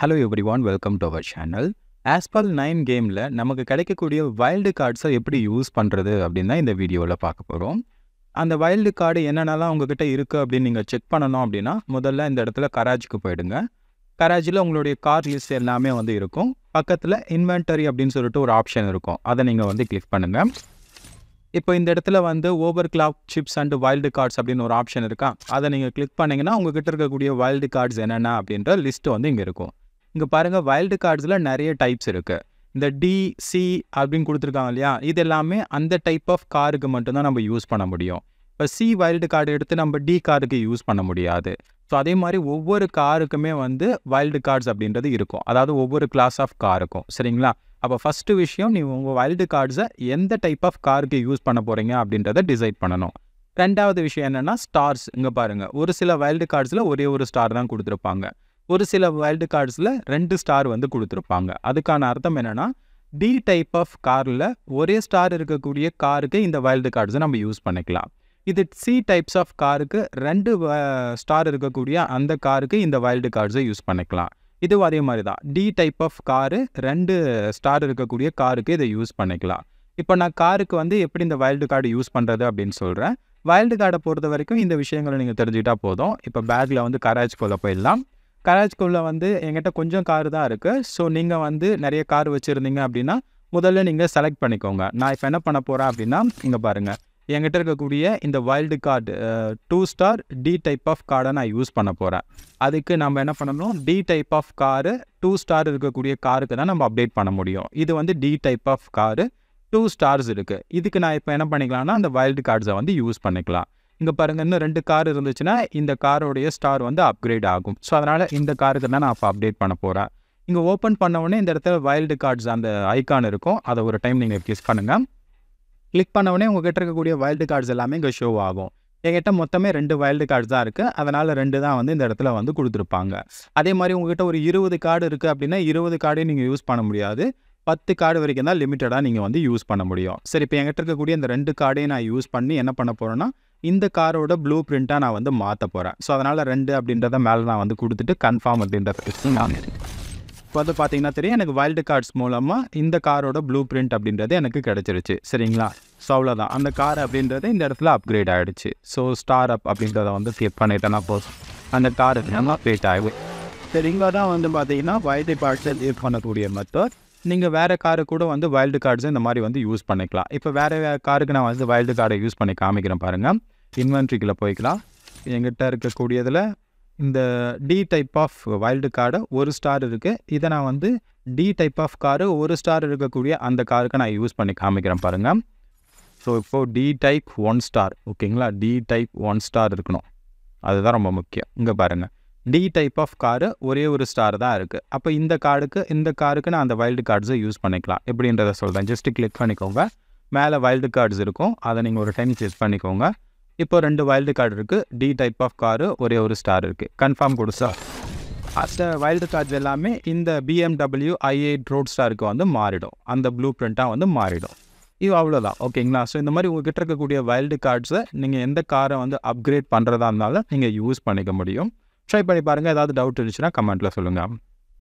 hello everyone welcome to our channel ஆஸ் asphalt nine கேமில் நமக்கு கிடைக்கக்கூடிய வைல்டு கார்ட்ஸை எப்படி யூஸ் பண்ணுறது அப்படின்னு தான் இந்த வீடியோவில் பார்க்க போகிறோம் அந்த வைல்டு கார்டு என்னென்னலாம் உங்ககிட்ட இருக்குது அப்படின்னு நீங்கள் செக் பண்ணணும் அப்படின்னா முதல்ல இந்த இடத்துல கராஜுக்கு போயிடுங்க கராஜில் உங்களுடைய கார்டு லிஸ்ட் எல்லாமே வந்து இருக்கும் பக்கத்தில் இன்வென்டரி அப்படின்னு சொல்லிட்டு ஒரு ஆப்ஷன் இருக்கும் அதை நீங்கள் வந்து கிளிக் பண்ணுங்கள் இப்போ இந்த இடத்துல வந்து overclock chips and wild cards அப்படின்னு ஒரு ஆப்ஷன் இருக்கா அதை நீங்கள் கிளிக் பண்ணிங்கன்னா உங்ககிட்ட இருக்கக்கூடிய வைல்டு கார்ட்ஸ் என்னென்ன அப்படின்ற லிஸ்ட்டு வந்து இங்கே இருக்கும் இங்கே பாருங்கள் வைல்டு கார்ட்ஸில் நிறைய டைப்ஸ் இருக்குது இந்த டி சி அப்படின்னு கொடுத்துருக்காங்க இல்லையா இது எல்லாமே அந்த டைப் ஆஃப் காருக்கு மட்டும்தான் நம்ம யூஸ் பண்ண முடியும் இப்போ சி வைல்டு கார்டு எடுத்து நம்ம டி காருக்கு யூஸ் பண்ண முடியாது ஸோ அதே மாதிரி ஒவ்வொரு காருக்குமே வந்து வைல்டு கார்ட்ஸ் அப்படின்றது இருக்கும் அதாவது ஒவ்வொரு கிளாஸ் ஆஃப் காருக்கும் சரிங்களா அப்போ ஃபஸ்ட்டு விஷயம் நீ உங்கள் வைல்டு கார்ட்ஸை எந்த டைப் ஆஃப் காருக்கு யூஸ் பண்ண போகிறீங்க அப்படின்றத டிசைட் பண்ணணும் ரெண்டாவது விஷயம் என்னென்னா ஸ்டார்ஸ் இங்கே பாருங்கள் ஒரு சில வைல்டு கார்ட்ஸில் ஒரே ஒரு ஸ்டார் தான் கொடுத்துருப்பாங்க ஒரு சில வைல்டு கார்ட்ஸில் ரெண்டு ஸ்டார் வந்து கொடுத்துருப்பாங்க அதுக்கான அர்த்தம் என்னென்னா டி டைப் ஆஃப் காரில் ஒரே ஸ்டார் இருக்கக்கூடிய காருக்கு இந்த வைல்டு கார்ட்ஸை நம்ம யூஸ் பண்ணிக்கலாம் இது சி டைப்ஸ் ஆஃப் காருக்கு ரெண்டு ஸ்டார் இருக்கக்கூடிய அந்த காருக்கு இந்த வைல்டு கார்ட்ஸை யூஸ் பண்ணிக்கலாம் இதுவும் அதே மாதிரி தான் டி டைப் ஆஃப் காரு ரெண்டு ஸ்டார் இருக்கக்கூடிய காருக்கு இதை யூஸ் பண்ணிக்கலாம் இப்போ நான் காருக்கு வந்து எப்படி இந்த வைல்டு கார்டு யூஸ் பண்ணுறது அப்படின்னு சொல்கிறேன் வைல்டு கார்டை பொறுத்த வரைக்கும் இந்த விஷயங்களை நீங்கள் தெரிஞ்சுக்கிட்டால் போதும் இப்போ பேக்கில் வந்து போல போயிடலாம் கராஜ்குள்ளே வந்து எங்கிட்ட கொஞ்சம் கார் தான் இருக்குது ஸோ நீங்கள் வந்து நிறைய கார் வச்சுருந்தீங்க அப்படின்னா முதல்ல நீங்கள் செலக்ட் பண்ணிக்கோங்க நான் இப்போ என்ன பண்ண போகிறேன் அப்படின்னா இங்கே பாருங்கள் என்கிட்ட இருக்கக்கூடிய இந்த wild card two star T type of கார்டை நான் யூஸ் பண்ண போகிறேன் அதுக்கு நம்ம என்ன பண்ணணும் T type of car two star இருக்கக்கூடிய காருக்கு தான் நம்ம அப்டேட் பண்ண முடியும் இது வந்து T type of car two stars இருக்குது இதுக்கு நான் இப்போ என்ன பண்ணிக்கலாம்னா அந்த வைல்டு கார்ட்ஸை வந்து யூஸ் பண்ணிக்கலாம் இங்கே பாருங்க இன்னும் ரெண்டு கார் இருந்துச்சுன்னா இந்த காரோடைய ஸ்டார் வந்து அப்கிரேட் ஆகும் ஸோ அதனால் இந்த காருக்கு தான் நான் இப்போ அப்டேட் பண்ண போகிறேன் இங்கே ஓப்பன் பண்ண உடனே இந்த இடத்துல வைல்டு கார்ட்ஸ் அந்த ஐக்கான் இருக்கும் அதை ஒரு டைம் நீங்கள் கிளிக் பண்ணுங்கள் கிளிக் பண்ண உடனே உங்ககிட்ட இருக்கக்கூடிய வைல்டு கார்ட்ஸ் எல்லாமே இங்கே ஷோ ஆகும் என்கிட்ட மொத்தமே ரெண்டு வைல்டு கார்டு தான் இருக்குது அதனால் ரெண்டு தான் வந்து இந்த இடத்துல வந்து கொடுத்துருப்பாங்க அதே மாதிரி உங்ககிட்ட ஒரு இருபது கார்டு இருக்குது அப்படின்னா இருபது கார்டையும் நீங்கள் யூஸ் பண்ண முடியாது பத்து கார்டு வரைக்கும் தான் லிமிட்டடாக நீங்கள் வந்து யூஸ் பண்ண முடியும் சரி இப்போ என்கிட்ட இருக்கக்கூடிய இந்த ரெண்டு கார்டையும் நான் யூஸ் பண்ணி என்ன பண்ண போகிறேன்னா இந்த காரோட ப்ளூ பிரிண்ட்டாக நான் வந்து மாற்ற போகிறேன் ஸோ அதனால் ரெண்டு அப்படின்றத மேலே நான் வந்து கொடுத்துட்டு கன்ஃபார்ம் அப்படின்ற நான் இப்போ வந்து பார்த்தீங்கன்னா தெரியும் எனக்கு வைல்டு கார்ட்ஸ் மூலமாக இந்த காரோட ப்ளூ பிரிண்ட் அப்படின்றது எனக்கு கிடச்சிருச்சு சரிங்களா ஸோ அவ்வளோதான் அந்த கார் அப்படின்றது இந்த இடத்துல அப்கிரேட் ஆகிடுச்சு ஸோ ஸ்டார் அப் அப்படின்றத வந்து ஸ்கிப் பண்ணிட்டேன்னா போதும் அந்த கார் அப்படின்னா பேட் ஆகும் சரிங்களா தான் வந்து பார்த்தீங்கன்னா வைல்டு கார்ட்ஸை லீவ் பண்ணக்கூடிய மெத்தட் நீங்கள் வேறு காரு கூட வந்து வைல்டு கார்ட்ஸை இந்த மாதிரி வந்து யூஸ் பண்ணிக்கலாம் இப்போ வேறு காருக்கு நான் வந்து வைல்டு கார்டை யூஸ் பண்ணி காமிக்கிறேன் பாருங்கள் இன்வென்ட்ரிக்குள்ளே போய்க்கலாம் எங்கிட்ட இருக்கக்கூடியதில் இந்த T type of wild card ஒரு ஸ்டார் இருக்குது இதை நான் வந்து டி டைப் ஆஃப் காரு ஒரு ஸ்டார் இருக்கக்கூடிய அந்த காருக்கு நான் யூஸ் பண்ணி காமிக்கிறேன் பாருங்கள் ஸோ இப்போது டி டைப் ஒன் ஸ்டார் ஓகேங்களா டி டைப் ஒன் ஸ்டார் இருக்கணும் அதுதான் ரொம்ப முக்கியம் இங்கே பாருங்கள் டி டைப் ஆஃப் காரு ஒரே ஒரு ஸ்டார் தான் இருக்குது அப்போ இந்த கார்டுக்கு இந்த காருக்கு நான் அந்த வைல்டு கார்ட்ஸை யூஸ் பண்ணிக்கலாம் எப்படின்றத சொல்கிறேன் ஜஸ்ட்டு கிளிக் பண்ணிக்கோங்க மேலே வைல்டு கார்ட்ஸ் இருக்கும் அதை நீங்கள் ஒரு டைம் சூஸ் பண்ணிக்கோங்க இப்போ ரெண்டு வைல்டு கார்டு இருக்குது டி டைப் ஆஃப் காரு ஒரே ஒரு ஸ்டார் இருக்குது கன்ஃபார்ம் கொடுத்தா அந்த வைல்டு கார்ட்ஸ் எல்லாமே இந்த பிஎம்டபிள்யூ ஐஎயிட் ரோட் ஸ்டாருக்கு வந்து மாறிடும் அந்த ப்ளூ பிரிண்ட்டாக வந்து மாறிடும் இது அவ்வளோதான் ஓகேங்களா ஸோ இந்த மாதிரி உங்ககிட்ட இருக்கக்கூடிய வைல்டு கார்ட்ஸை நீங்கள் எந்த காரை வந்து அப்கிரேட் பண்ணுறதா இருந்தாலும் நீங்கள் யூஸ் பண்ணிக்க முடியும் ட்ரை பண்ணி பாருங்கள் ஏதாவது டவுட் இருந்துச்சுன்னா கமெண்ட்டில் சொல்லுங்கள்